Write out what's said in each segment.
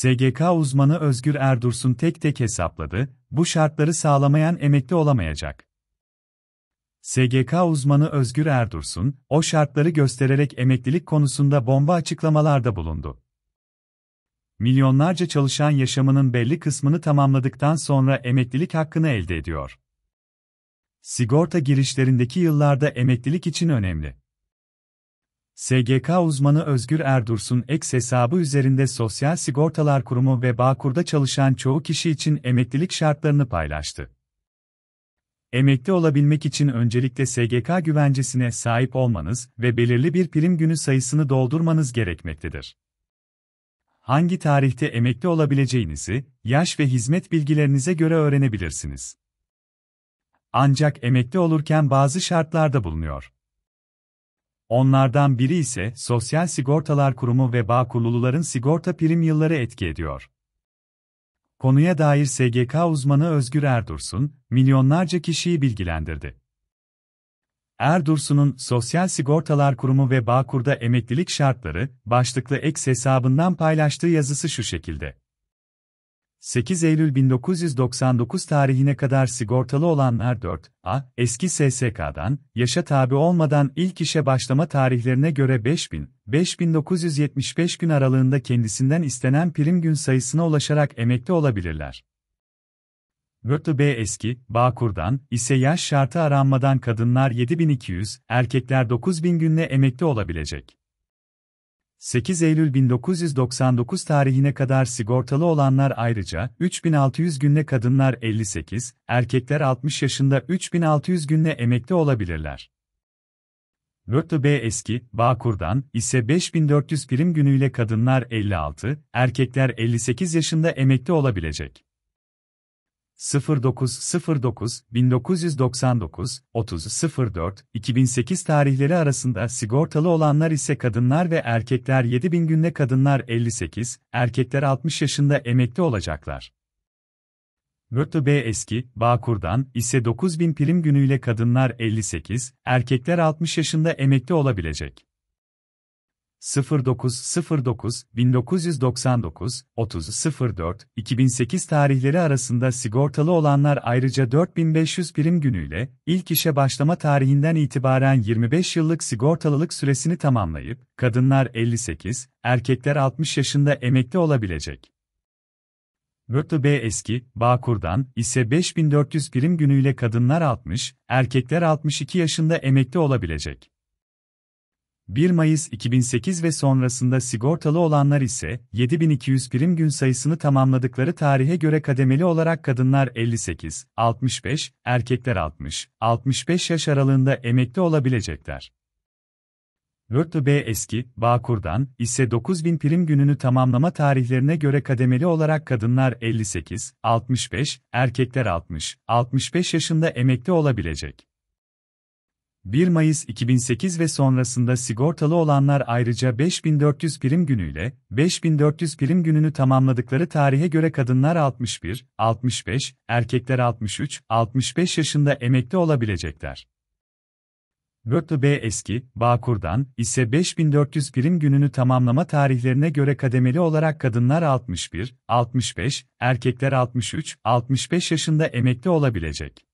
SGK uzmanı Özgür Erdursun tek tek hesapladı, bu şartları sağlamayan emekli olamayacak. SGK uzmanı Özgür Erdursun, o şartları göstererek emeklilik konusunda bomba açıklamalarda bulundu. Milyonlarca çalışan yaşamının belli kısmını tamamladıktan sonra emeklilik hakkını elde ediyor. Sigorta girişlerindeki yıllarda emeklilik için önemli. SGK uzmanı Özgür Erdursun ek hesabı üzerinde Sosyal Sigortalar Kurumu ve Bağkur'da çalışan çoğu kişi için emeklilik şartlarını paylaştı. Emekli olabilmek için öncelikle SGK güvencesine sahip olmanız ve belirli bir prim günü sayısını doldurmanız gerekmektedir. Hangi tarihte emekli olabileceğinizi, yaş ve hizmet bilgilerinize göre öğrenebilirsiniz. Ancak emekli olurken bazı şartlarda bulunuyor. Onlardan biri ise Sosyal Sigortalar Kurumu ve bağ kuruluların sigorta prim yılları etki ediyor. Konuya dair SGK uzmanı Özgür Erdursun, milyonlarca kişiyi bilgilendirdi. Erdursun'un Sosyal Sigortalar Kurumu ve Bağkur'da emeklilik şartları başlıklı ek hesabından paylaştığı yazısı şu şekilde. 8 Eylül 1999 tarihine kadar sigortalı olanlar 4, a, eski SSK'dan, yaşa tabi olmadan ilk işe başlama tarihlerine göre 5000, 5975 gün aralığında kendisinden istenen prim gün sayısına ulaşarak emekli olabilirler. Börtü B eski, Bağkur'dan ise yaş şartı aranmadan kadınlar 7200, erkekler 9000 günle emekli olabilecek. 8 Eylül 1999 tarihine kadar sigortalı olanlar ayrıca 3600 günle kadınlar 58, erkekler 60 yaşında 3600 günle emekli olabilirler. Rötlü B eski, Bağkur'dan ise 5400 prim günüyle kadınlar 56, erkekler 58 yaşında emekli olabilecek. 0909 1999 3004 2008 tarihleri arasında sigortalı olanlar ise kadınlar ve erkekler 7000 günde kadınlar 58, erkekler 60 yaşında emekli olacaklar. Rötü B eski, Bağkur'dan ise 9000 prim günüyle kadınlar 58, erkekler 60 yaşında emekli olabilecek. 0909 1999 3004 2008 tarihleri arasında sigortalı olanlar ayrıca 4500 prim günüyle ilk işe başlama tarihinden itibaren 25 yıllık sigortalılık süresini tamamlayıp kadınlar 58, erkekler 60 yaşında emekli olabilecek. Börtlü B eski, Bağkur'dan ise 5400 prim günüyle kadınlar 60, erkekler 62 yaşında emekli olabilecek. 1 Mayıs 2008 ve sonrasında sigortalı olanlar ise 7200 prim gün sayısını tamamladıkları tarihe göre kademeli olarak kadınlar 58, 65, erkekler 60, 65 yaş aralığında emekli olabilecekler. Wörtü B eski, Bağkur'dan ise 9000 prim gününü tamamlama tarihlerine göre kademeli olarak kadınlar 58, 65, erkekler 60, 65 yaşında emekli olabilecek. 1 Mayıs 2008 ve sonrasında sigortalı olanlar ayrıca 5400 prim günüyle 5400 prim gününü tamamladıkları tarihe göre kadınlar 61, 65, erkekler 63, 65 yaşında emekli olabilecekler. Börtlü B eski, Bağkur'dan ise 5400 prim gününü tamamlama tarihlerine göre kademeli olarak kadınlar 61, 65, erkekler 63, 65 yaşında emekli olabilecek.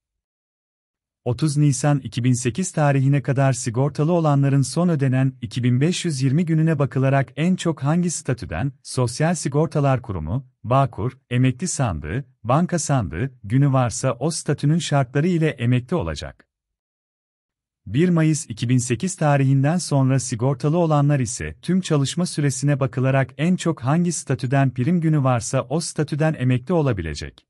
30 Nisan 2008 tarihine kadar sigortalı olanların son ödenen 2520 gününe bakılarak en çok hangi statüden, Sosyal Sigortalar Kurumu, Bağkur, Emekli Sandığı, Banka Sandığı, günü varsa o statünün şartları ile emekli olacak. 1 Mayıs 2008 tarihinden sonra sigortalı olanlar ise tüm çalışma süresine bakılarak en çok hangi statüden prim günü varsa o statüden emekli olabilecek.